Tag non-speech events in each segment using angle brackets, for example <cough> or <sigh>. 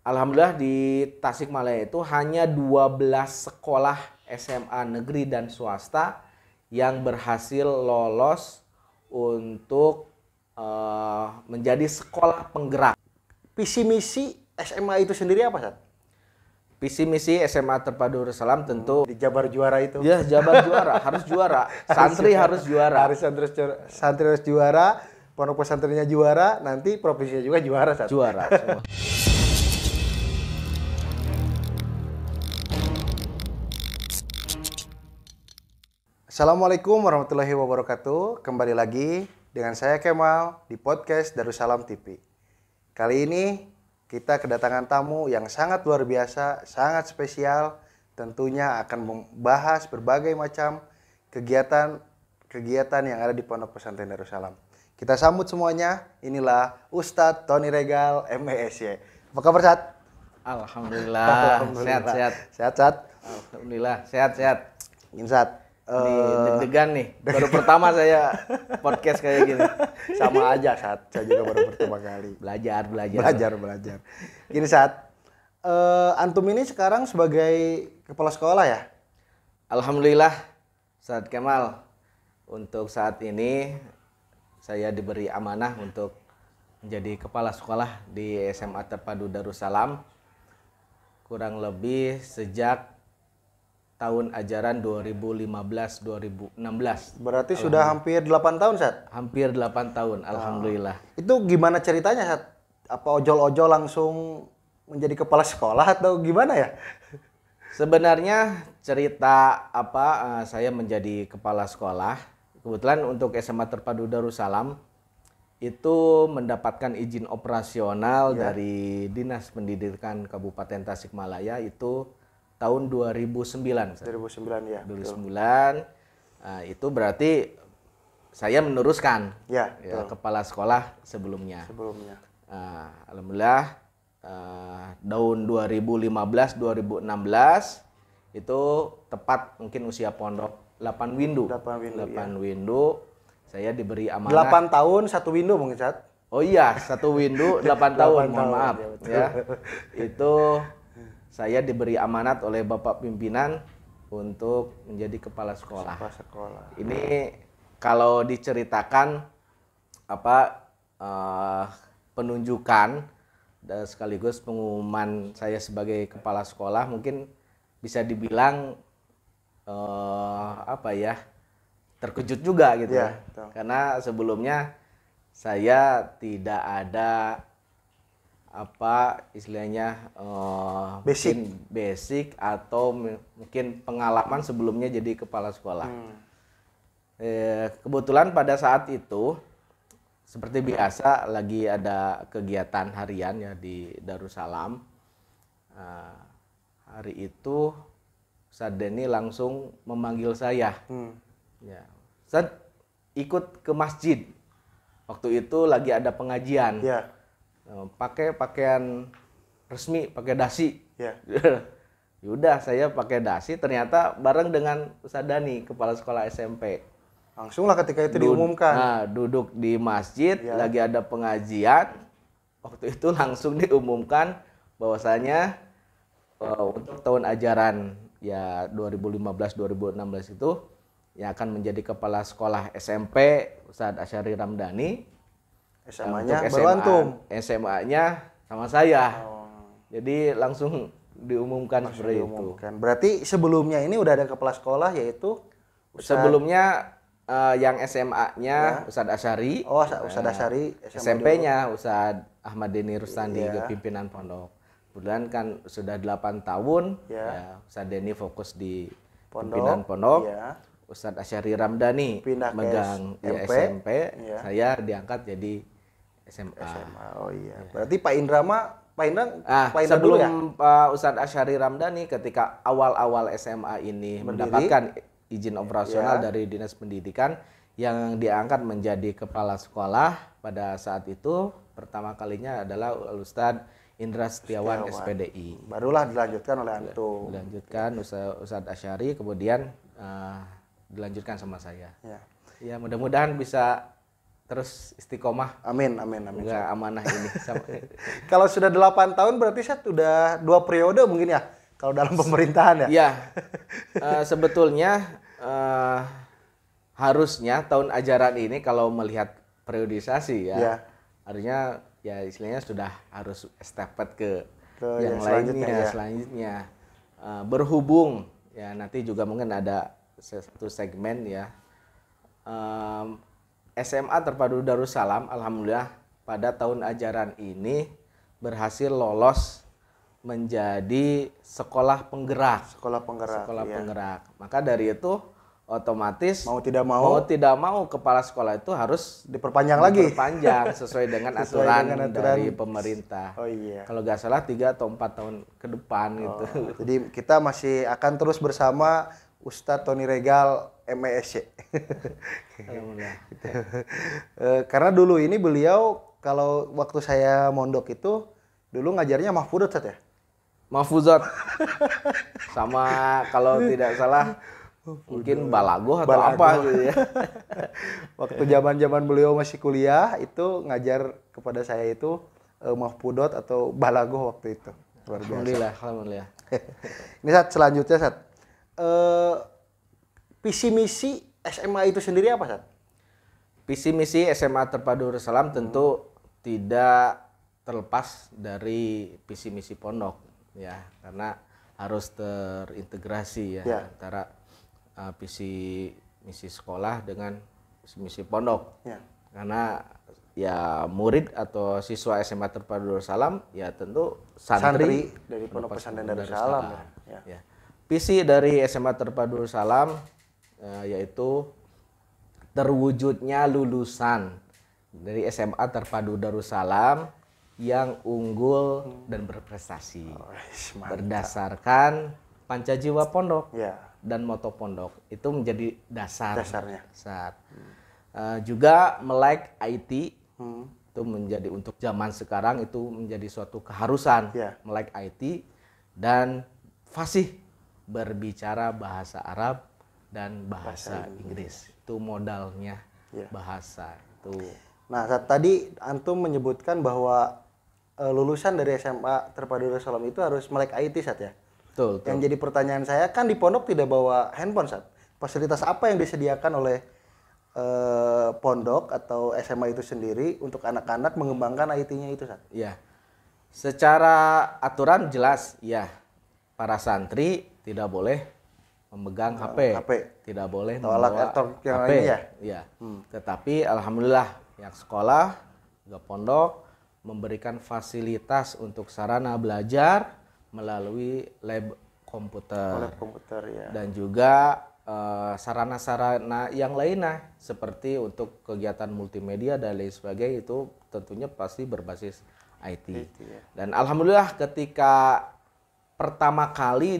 Alhamdulillah di Tasikmalaya itu hanya 12 sekolah SMA negeri dan swasta yang berhasil lolos untuk uh, menjadi sekolah penggerak. Visi misi SMA itu sendiri apa, Sat? Visi misi SMA Terpadu Salam tentu di Jabar Juara itu. Ya, Jabar Juara, harus juara. <laughs> Santri harus juara. Harus santri harus juara. Santri harus juara, pondok pesantrennya juara, nanti provinsinya juga juara, Sat. Juara semua. <laughs> Assalamualaikum warahmatullahi wabarakatuh. Kembali lagi dengan saya Kemal di podcast Darussalam TV. Kali ini kita kedatangan tamu yang sangat luar biasa, sangat spesial. Tentunya akan membahas berbagai macam kegiatan-kegiatan yang ada di Pondok Pesantren Darussalam. Kita sambut semuanya. Inilah Ustadz Tony Regal MESY. Apa kabar, Sat? Alhamdulillah. sehat Sehat, sehat. Sehat, Alhamdulillah, sehat, sehat. Insat Eh, deg-degan nih. Baru pertama saya podcast kayak gini. <laughs> Sama aja saat saya juga baru pertama kali. Belajar, belajar. Belajar, belajar. Gini saat uh, antum ini sekarang sebagai kepala sekolah ya? Alhamdulillah saat Kemal untuk saat ini saya diberi amanah untuk menjadi kepala sekolah di SMA Terpadu Darussalam kurang lebih sejak tahun ajaran 2015-2016. Berarti sudah hampir 8 tahun, Sat? Hampir 8 tahun, Alhamdulillah. Itu gimana ceritanya, Sat? Apa ojol-ojol langsung menjadi kepala sekolah atau gimana ya? Sebenarnya cerita apa eh, saya menjadi kepala sekolah, kebetulan untuk SMA Terpadu Darussalam itu mendapatkan izin operasional ya. dari Dinas Pendidikan Kabupaten Tasikmalaya itu tahun 2009. 2009 ya. 2009 uh, ah, itu berarti saya meneruskan ya, ya kepala sekolah sebelumnya. Sebelumnya. Uh, alhamdulillah uh, ribu 2015 2016 itu tepat mungkin usia pondok 8 window 8 window 8 ya. window Saya diberi amanah 8 tahun satu window mungkin saat Oh iya, satu window 8, 8 tahun, mohon maaf ya. ya. Itu saya diberi amanat oleh Bapak pimpinan untuk menjadi kepala sekolah. Kepala sekolah. Ini kalau diceritakan apa uh, penunjukan dan sekaligus pengumuman saya sebagai kepala sekolah mungkin bisa dibilang uh, apa ya terkejut juga gitu iya, ya, ya. karena sebelumnya saya tidak ada apa istilahnya uh, basic basic atau mungkin pengalaman sebelumnya jadi kepala sekolah. Hmm. Eh, kebetulan pada saat itu seperti biasa lagi ada kegiatan harian ya di Darussalam. Uh, hari itu Sadeni langsung memanggil saya. Hmm. Ya, Ustadz ikut ke masjid. Waktu itu lagi ada pengajian. Yeah Eh, pakai pakaian resmi, pakai dasi. Ya. Yeah. <laughs> Yaudah saya pakai dasi ternyata bareng dengan Ustaz Dani kepala sekolah SMP. Langsunglah ketika itu du diumumkan. Nah, duduk di masjid yeah. lagi ada pengajian. Waktu itu langsung <laughs> diumumkan bahwasanya uh, untuk tahun ajaran ya 2015-2016 itu yang akan menjadi kepala sekolah SMP Ustadz Asyari Ramdhani SMA-nya SMA, SMA-nya sama saya. Oh. Jadi langsung diumumkan langsung seperti diumumkan. itu. Berarti sebelumnya ini udah ada kepala sekolah yaitu Ustaz... sebelumnya uh, yang SMA-nya ya. Ustad Asyari. Oh, nah, Asyari. SMP-nya Ustad Ahmad Deni Rusandi ya. pimpinan pondok. Kemudian kan sudah 8 tahun ya, ya Ustad Deni fokus di pondok. pimpinan pondok. Ya. Ustadz Asyari Ramdhani Pindah megang SMP, SMP ya. Iya. saya diangkat jadi SMA. SMA. Oh iya. Ya. Berarti Pak Indra mah Pak Indra ah, Pak Indra sebelum dulu ya? uh, Ustadz Ashari Ramdhani ketika awal-awal SMA ini Mendiri. mendapatkan izin operasional ya. dari Dinas Pendidikan yang diangkat menjadi kepala sekolah pada saat itu pertama kalinya adalah Ustadz Indra Setiawan, Setiawan SPDI. Barulah dilanjutkan oleh Anto. Dilanjutkan Ustadz Ashari, kemudian uh, dilanjutkan sama saya. Ya, ya mudah-mudahan bisa terus istiqomah. Amin, amin, amin. Enggak amanah ini. <laughs> Kalau sudah 8 tahun berarti saya sudah dua periode mungkin ya kalau dalam pemerintahan ya. Iya. uh, <laughs> sebetulnya uh, harusnya tahun ajaran ini kalau melihat periodisasi ya, ya. artinya ya istilahnya sudah harus estafet ke, ke yang, yang lainnya selanjutnya, ya. selanjutnya. Uh, berhubung ya nanti juga mungkin ada satu segmen ya um, SMA Terpadu Darussalam alhamdulillah pada tahun ajaran ini berhasil lolos menjadi sekolah penggerak. Sekolah penggerak. Sekolah iya. penggerak. Maka dari itu otomatis mau tidak mau mau tidak mau kepala sekolah itu harus diperpanjang, lagi diperpanjang <laughs> sesuai dengan sesuai aturan dengan aturan dari pemerintah. Oh iya. Kalau nggak salah tiga atau empat tahun ke depan gitu. oh, gitu. Jadi kita masih akan terus bersama Ustadz Tony Regal MESC. <laughs> gitu. e, karena dulu ini beliau kalau waktu saya mondok itu dulu ngajarnya Mahfudot ya. Mahfuzot sama kalau tidak salah mungkin balago atau balago. apa gitu ya. <laughs> Waktu zaman-zaman beliau masih kuliah itu ngajar kepada saya itu eh, Mahfudot atau balago waktu itu. Luar biasa. Alhamdulillah, alhamdulillah. <laughs> Ini saat selanjutnya saat visi eh, visi misi SMA itu sendiri apa Sat? Visi misi SMA Terpadu Salam tentu tidak terlepas dari visi misi pondok ya karena harus terintegrasi ya, ya. antara uh, visi misi sekolah dengan visi misi pondok ya. karena ya murid atau siswa SMA Terpadu Darussalam ya tentu santri, santri dari pondok pesantren ya. Darussalam ya. ya. ya visi dari SMA Terpadu Salam eh, yaitu terwujudnya lulusan dari SMA Terpadu Darussalam yang unggul dan berprestasi oh, berdasarkan Pancajiwa Pondok ya. dan Moto Pondok itu menjadi dasar dasarnya dasar uh, juga melek IT hmm. itu menjadi untuk zaman sekarang itu menjadi suatu keharusan ya. melek IT dan fasih berbicara bahasa Arab dan bahasa, bahasa Inggris. Inggris. Itu modalnya ya. bahasa itu. Nah, tadi antum menyebutkan bahwa e, lulusan dari SMA Terpadu Darussalam itu harus melek IT saat ya. Betul, betul. Yang jadi pertanyaan saya kan di pondok tidak bawa handphone saat. Fasilitas apa yang disediakan oleh e, pondok atau SMA itu sendiri untuk anak-anak mengembangkan IT-nya itu saat? Ya. Secara aturan jelas ya para santri tidak boleh memegang HP. HP, tidak boleh Tolak membawa laptop yang HP. ya. Iya. Hmm. Tetapi alhamdulillah yang sekolah juga pondok memberikan fasilitas untuk sarana belajar melalui lab komputer. Oh, lab komputer ya. Dan juga eh, sarana-sarana uh, yang lainnya seperti untuk kegiatan multimedia dan lain sebagainya itu tentunya pasti berbasis IT. IT ya. Dan alhamdulillah ketika pertama kali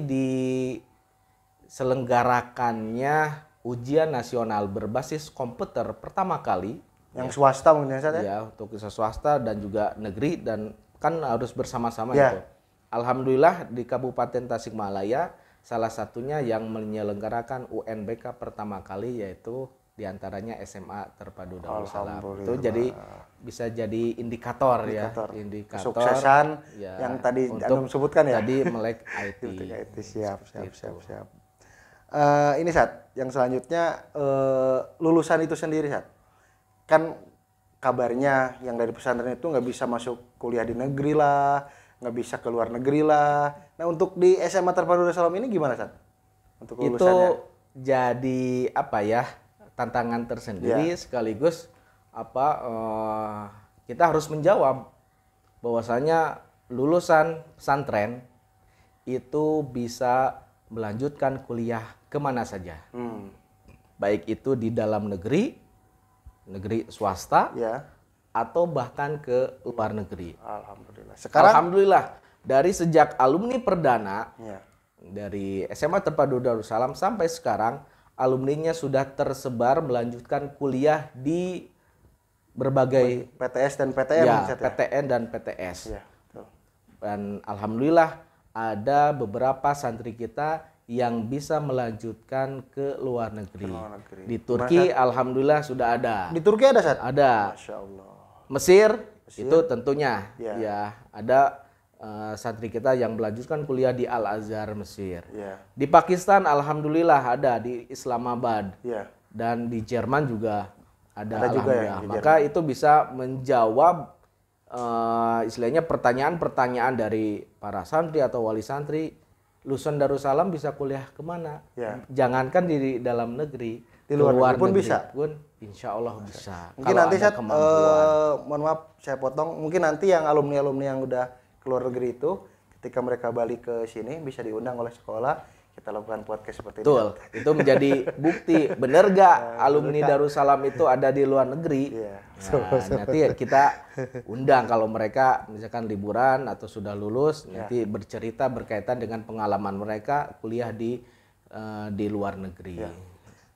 diselenggarakannya ujian nasional berbasis komputer pertama kali yang ya. swasta mungkin ya ya iya, untuk swasta dan juga negeri dan kan harus bersama-sama ya. itu alhamdulillah di Kabupaten Tasikmalaya salah satunya yang menyelenggarakan UNBK pertama kali yaitu diantaranya SMA Terpadu Darussalam. Itu jadi bisa jadi indikator, ya. indikator. ya, indikator kesuksesan ya, yang tadi Anum sebutkan ya. Tadi melek <laughs> IT. IT siap, siap, siap, siap. Uh, eh, ini saat yang selanjutnya uh, lulusan itu sendiri saat kan kabarnya yang dari pesantren itu nggak bisa masuk kuliah di negeri lah, nggak bisa ke luar negeri lah. Nah untuk di SMA Terpadu Darussalam ini gimana saat? Untuk lulusannya? Itu jadi apa ya? tantangan tersendiri yeah. sekaligus apa uh, kita harus menjawab bahwasanya lulusan pesantren itu bisa melanjutkan kuliah kemana saja, hmm. baik itu di dalam negeri, negeri swasta, yeah. atau bahkan ke luar negeri. Alhamdulillah. Sekarang, Alhamdulillah dari sejak alumni perdana yeah. dari SMA Terpadu Darussalam sampai sekarang alumninya sudah tersebar melanjutkan kuliah di berbagai PTS dan PTN ya, PTN dan PTS ya, betul. dan alhamdulillah ada beberapa santri kita yang bisa melanjutkan ke luar negeri, ke luar negeri. di Turki Masa, alhamdulillah sudah ada di Turki ada saat? ada Masya Allah. Mesir, Mesir itu tentunya ya, ya ada uh, santri kita yang melanjutkan kuliah di Al Azhar Mesir. Yeah. Di Pakistan alhamdulillah ada di Islamabad. Yeah. Dan di Jerman juga ada, ada juga ya, Maka Jerman. itu bisa menjawab uh, istilahnya pertanyaan-pertanyaan dari para santri atau wali santri Lusun Darussalam bisa kuliah kemana? Ya. Jangankan di dalam negeri, di luar, luar negeri pun negeri bisa. Pun insya Allah bisa. Mungkin Kalau nanti saya, uh, eh, mohon maaf saya potong. Mungkin nanti yang alumni-alumni yang udah keluar negeri itu ketika mereka balik ke sini bisa diundang oleh sekolah kita lakukan podcast seperti itu. Itu menjadi bukti bener gak <laughs> nah, alumni Darussalam itu ada di luar negeri. Yeah. Nah, so, <laughs> nanti ya kita undang kalau mereka misalkan liburan atau sudah lulus yeah. nanti bercerita berkaitan dengan pengalaman mereka kuliah di uh, di luar negeri. Yeah.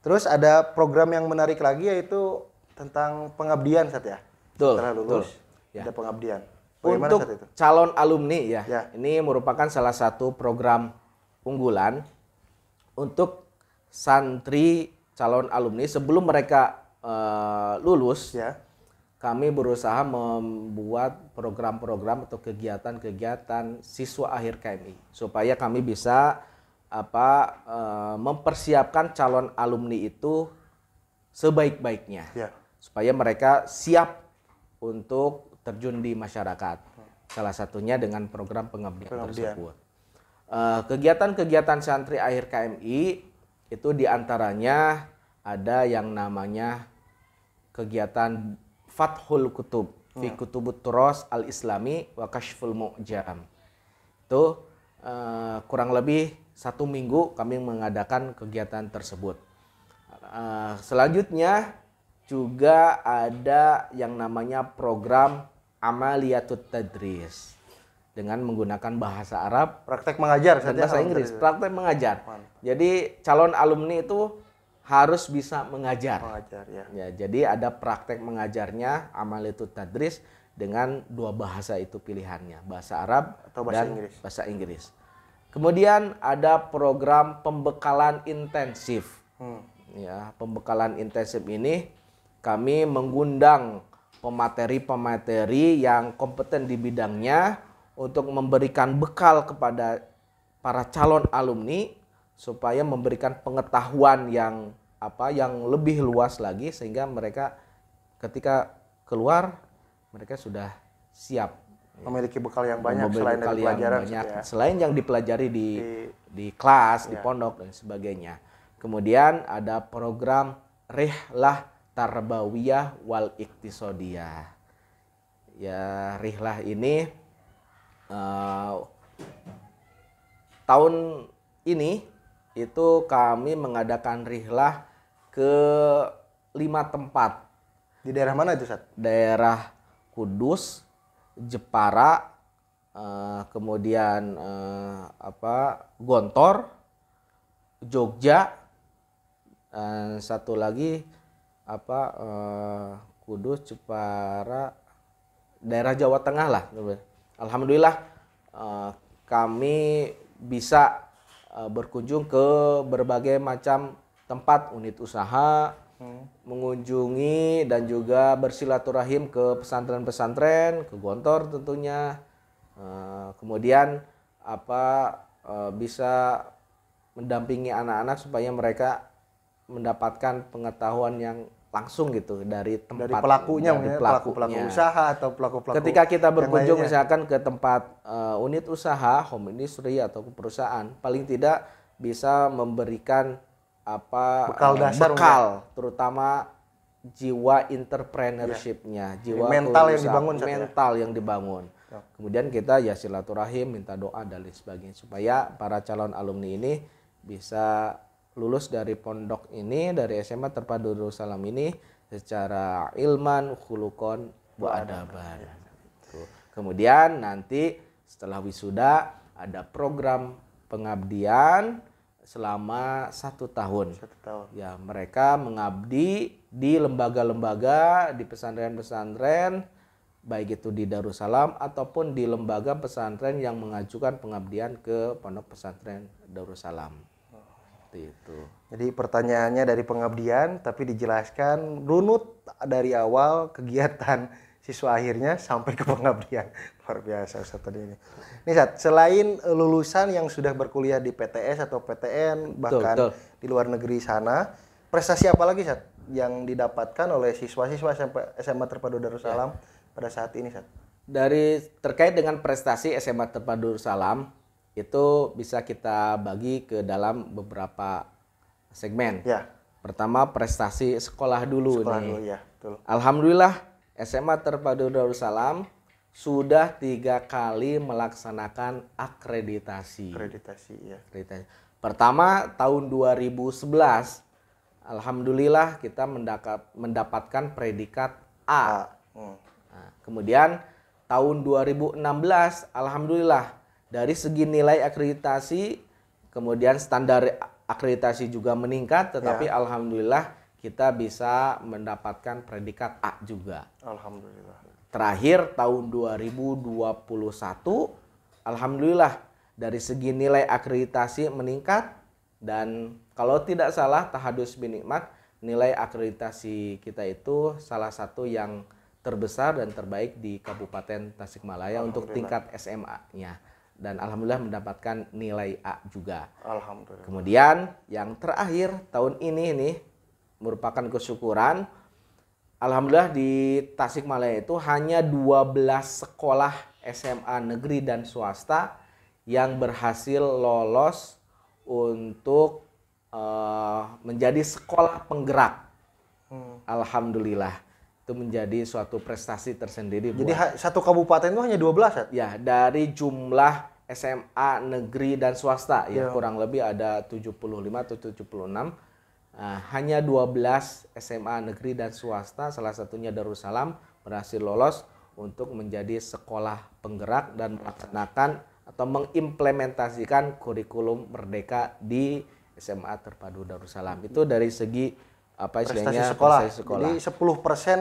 Terus ada program yang menarik lagi yaitu tentang pengabdian saat ya. Betul. Setelah lulus betul. Ya. ada pengabdian. Bagaimana untuk calon alumni ya, ya, ini merupakan salah satu program unggulan untuk santri calon alumni sebelum mereka uh, lulus ya. Kami berusaha membuat program-program atau kegiatan-kegiatan siswa akhir KMI supaya kami bisa apa uh, mempersiapkan calon alumni itu sebaik-baiknya. Ya. Supaya mereka siap untuk terjun di masyarakat. Salah satunya dengan program pengabdian, tersebut. Eh, kegiatan-kegiatan uh, santri akhir KMI itu diantaranya ada yang namanya kegiatan Fathul Kutub hmm. fi ya. Kutubut Turos Al Islami wa Kashful Mu'jam. Itu uh, kurang lebih satu minggu kami mengadakan kegiatan tersebut. Uh, selanjutnya juga ada yang namanya program amaliyatut tadris dengan menggunakan bahasa Arab, praktek mengajar, dan bahasa Inggris, praktek mengajar. Jadi calon alumni itu harus bisa mengajar. Mengajar ya. ya jadi ada praktek mengajarnya amaliyatut tadris dengan dua bahasa itu pilihannya, bahasa Arab atau bahasa dan Inggris. bahasa Inggris. Kemudian ada program pembekalan intensif. Hmm. Ya, pembekalan intensif ini kami mengundang pemateri-pemateri yang kompeten di bidangnya untuk memberikan bekal kepada para calon alumni supaya memberikan pengetahuan yang apa yang lebih luas lagi sehingga mereka ketika keluar mereka sudah siap memiliki bekal yang banyak memiliki selain bekal dari pelajaran yang banyak, gitu ya. selain yang dipelajari di di, di kelas, ya. di iya. pondok dan sebagainya. Kemudian ada program rehlah tarbawiyah wal iktisodiyah. Ya, rihlah ini uh, tahun ini itu kami mengadakan rihlah ke lima tempat. Di daerah mana itu, Sat? Daerah Kudus, Jepara, uh, kemudian uh, apa? Gontor, Jogja, uh, satu lagi apa eh, Kudus Jepara daerah Jawa Tengah lah Alhamdulillah eh, kami bisa eh, berkunjung ke berbagai macam tempat unit usaha hmm. mengunjungi dan juga bersilaturahim ke pesantren-pesantren ke Gontor tentunya eh, kemudian apa eh, bisa mendampingi anak-anak supaya mereka mendapatkan pengetahuan yang langsung gitu dari tempat dari pelakunya dari pelaku pelaku ya. usaha atau pelaku pelaku ketika kita berkunjung misalkan ke tempat uh, unit usaha home industry atau perusahaan paling tidak bisa memberikan apa bekal eh, dasar bekal terutama jiwa entrepreneurshipnya ya. jiwa mental yang dibangun ya. mental ya? yang dibangun ya. kemudian kita ya silaturahim minta doa dan lain sebagainya supaya para calon alumni ini bisa lulus dari pondok ini dari SMA terpadu Darussalam ini secara ilman, khulukon, wa adaban. Kemudian nanti setelah wisuda ada program pengabdian selama satu tahun. Satu tahun. Ya mereka mengabdi di lembaga-lembaga, di pesantren-pesantren, baik itu di Darussalam ataupun di lembaga pesantren yang mengajukan pengabdian ke pondok pesantren Darussalam seperti itu. Jadi pertanyaannya dari pengabdian tapi dijelaskan runut dari awal kegiatan siswa akhirnya sampai ke pengabdian. <laughs> Luar biasa satu tadi ini. Nih saat selain lulusan yang sudah berkuliah di PTS atau PTN bahkan betul, di luar negeri sana, prestasi apa lagi saat yang didapatkan oleh siswa-siswa SMA Terpadu Darussalam ya. pada saat ini saat Dari terkait dengan prestasi SMA Terpadu Darussalam, itu bisa kita bagi ke dalam beberapa segmen. Ya. Pertama prestasi sekolah dulu sekolah nih. Dulu, ya, betul. Alhamdulillah SMA Terpadu Darussalam sudah tiga kali melaksanakan akreditasi. Akreditasi ya. Akreditasi. Pertama tahun 2011 Alhamdulillah kita mendapat, mendapatkan predikat A. A. Hmm. Nah, kemudian tahun 2016 Alhamdulillah dari segi nilai akreditasi kemudian standar akreditasi juga meningkat tetapi ya. alhamdulillah kita bisa mendapatkan predikat A juga. Alhamdulillah. Terakhir tahun 2021 alhamdulillah dari segi nilai akreditasi meningkat dan kalau tidak salah tahadus binikmat nilai akreditasi kita itu salah satu yang terbesar dan terbaik di Kabupaten Tasikmalaya untuk tingkat SMA-nya dan alhamdulillah mendapatkan nilai A juga. Alhamdulillah. Kemudian yang terakhir tahun ini nih merupakan kesyukuran alhamdulillah di Tasikmalaya itu hanya 12 sekolah SMA negeri dan swasta yang berhasil lolos untuk uh, menjadi sekolah penggerak. Hmm. Alhamdulillah itu menjadi suatu prestasi tersendiri. Jadi buat. satu kabupaten itu hanya 12 ya? Ya, dari jumlah SMA negeri dan swasta yeah. ya kurang lebih ada 75 atau 76 nah, hanya 12 SMA negeri dan swasta salah satunya Darussalam berhasil lolos untuk menjadi sekolah penggerak dan melaksanakan atau mengimplementasikan kurikulum merdeka di SMA terpadu Darussalam itu dari segi apa istilahnya sekolah. sekolah. Jadi 10%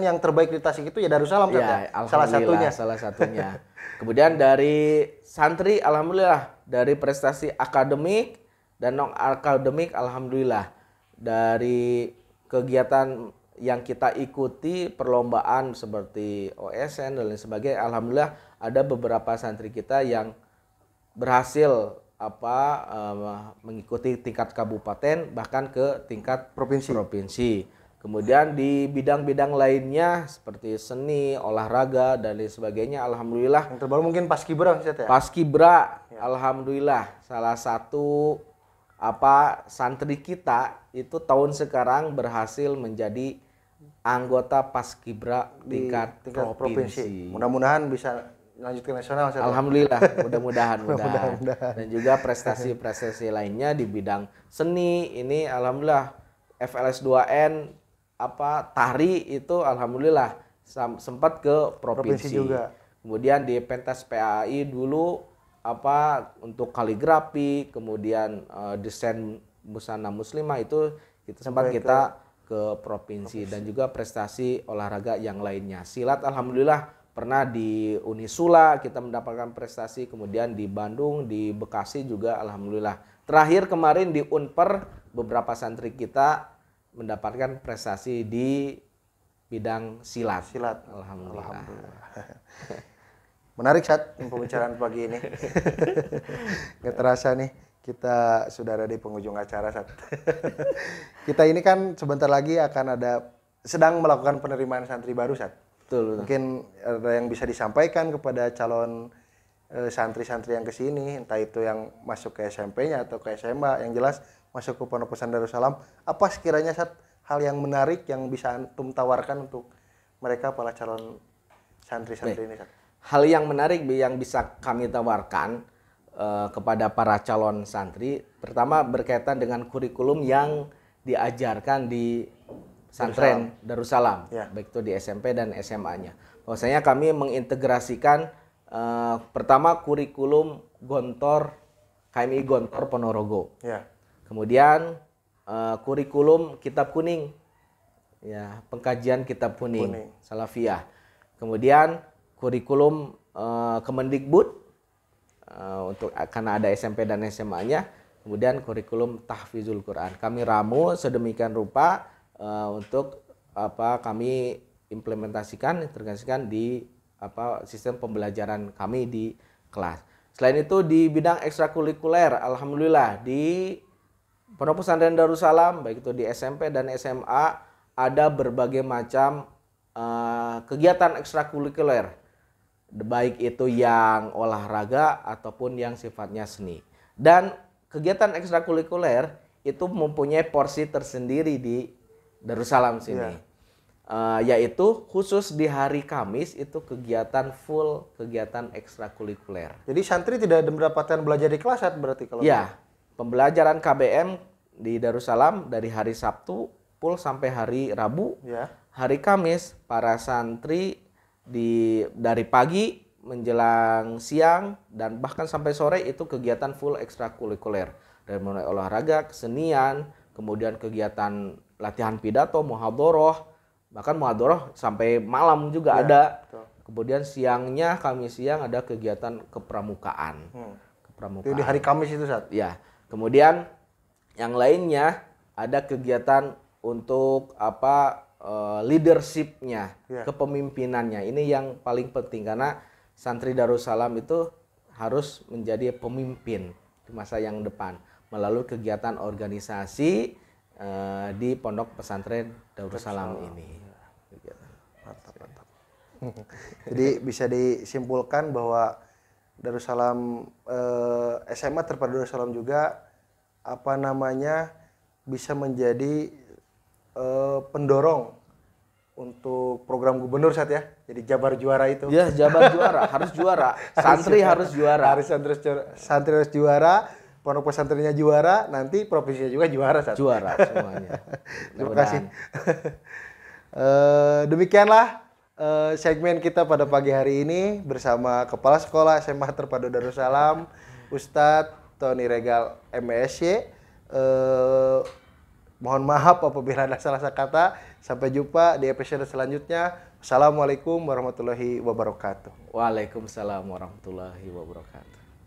yang terbaik di Tasik itu ya Darussalam ya, salah satunya. Salah satunya. <laughs> Kemudian dari santri alhamdulillah dari prestasi akademik dan non akademik alhamdulillah dari kegiatan yang kita ikuti perlombaan seperti OSN dan lain sebagainya alhamdulillah ada beberapa santri kita yang berhasil apa eh, mengikuti tingkat kabupaten bahkan ke tingkat provinsi provinsi Kemudian di bidang-bidang lainnya seperti seni, olahraga dan lain sebagainya, alhamdulillah. Yang terbaru mungkin paskibra Ustaz ya? Paskibra, ya. alhamdulillah. Salah satu apa santri kita itu tahun sekarang berhasil menjadi anggota paskibra tingkat, di, tingkat provinsi. provinsi. mudah mudahan bisa lanjut ke nasional. Ustaz. Ya? Alhamdulillah, <laughs> mudah-mudahan, mudah-mudahan. dan juga prestasi-prestasi lainnya di bidang seni ini, alhamdulillah. FLS 2N apa tari itu alhamdulillah sempat ke provinsi. provinsi juga. Kemudian di pentas PAI dulu apa untuk kaligrafi, kemudian uh, desain busana muslimah itu kita sempat Sampai kita ke, ke provinsi, provinsi dan juga prestasi olahraga yang lainnya. Silat alhamdulillah pernah di Unisula kita mendapatkan prestasi, kemudian di Bandung, di Bekasi juga alhamdulillah. Terakhir kemarin di Unper beberapa santri kita mendapatkan prestasi di bidang silat. Silat. Alhamdulillah. Alhamdulillah. Menarik saat pembicaraan pagi ini. <laughs> Nggak terasa nih kita sudah ada di penghujung acara saat. kita ini kan sebentar lagi akan ada sedang melakukan penerimaan santri baru saat. Betul, betul. Mungkin ada yang bisa disampaikan kepada calon eh, santri-santri yang ke sini, entah itu yang masuk ke SMP-nya atau ke SMA, yang jelas masuk ke Pondok Pesantren Darussalam apa sekiranya saat hal yang menarik yang bisa antum tawarkan untuk mereka para calon santri-santri ini Sat? hal yang menarik yang bisa kami tawarkan uh, kepada para calon santri pertama berkaitan dengan kurikulum yang diajarkan di santren Darussalam, Darussalam ya. baik itu di SMP dan SMA-nya. Bahwasanya kami mengintegrasikan uh, pertama kurikulum Gontor KMI Gontor Ponorogo. Ya. Kemudian uh, kurikulum kitab kuning. Ya, pengkajian kitab kuning, kuning. Salafiyah. Kemudian kurikulum uh, Kemendikbud uh, untuk karena ada SMP dan SMA-nya. Kemudian kurikulum tahfizul Quran. Kami ramu sedemikian rupa uh, untuk apa kami implementasikan, integrasikan di apa sistem pembelajaran kami di kelas. Selain itu di bidang ekstrakurikuler, alhamdulillah di Pondok Pesantren Darussalam baik itu di SMP dan SMA ada berbagai macam uh, kegiatan ekstrakurikuler baik itu yang olahraga ataupun yang sifatnya seni. Dan kegiatan ekstrakurikuler itu mempunyai porsi tersendiri di Darussalam sini. Yeah. Iya. Uh, yaitu khusus di hari Kamis itu kegiatan full kegiatan ekstrakurikuler. Jadi santri tidak mendapatkan belajar di kelas berarti kalau Ya, pembelajaran KBM di Darussalam dari hari Sabtu full sampai hari Rabu. Ya. Hari Kamis para santri di dari pagi menjelang siang dan bahkan sampai sore itu kegiatan full ekstrakurikuler dari mulai olahraga, kesenian, kemudian kegiatan latihan pidato, muhadoroh, bahkan muhadoroh sampai malam juga ya, ada. Betul. Kemudian siangnya kami siang ada kegiatan kepramukaan. Hmm. Kepramukaan. Itu di hari Kamis itu saat? Ya Kemudian yang lainnya ada kegiatan untuk apa eh, leadershipnya, ya. kepemimpinannya. Ini yang paling penting karena santri Darussalam itu harus menjadi pemimpin di masa yang depan melalui kegiatan organisasi uh, di pondok pesantren Darussalam ini. Gitu. Mantap, mantap. <laughs> Jadi bisa disimpulkan bahwa Darussalam eh, SMA terpadu Darussalam juga apa namanya bisa menjadi eh, pendorong untuk program gubernur saat ya. Jadi Jabar juara itu. ya Jabar juara, harus juara. <laughs> Santri harus juara. Harus santri harus juara. Santri harus juara. Pondok pesantrennya juara, nanti provinsinya juga juara saat. Juara semuanya. <laughs> Terima kasih. <laughs> e, demikianlah uh, segmen kita pada pagi hari ini bersama Kepala Sekolah SMA Terpadu Darussalam, Ustadz Tony Regal MSC. E uh, eh, mohon maaf apabila ada salah kata. Sampai jumpa di episode selanjutnya. Assalamualaikum warahmatullahi wabarakatuh. Waalaikumsalam warahmatullahi wabarakatuh.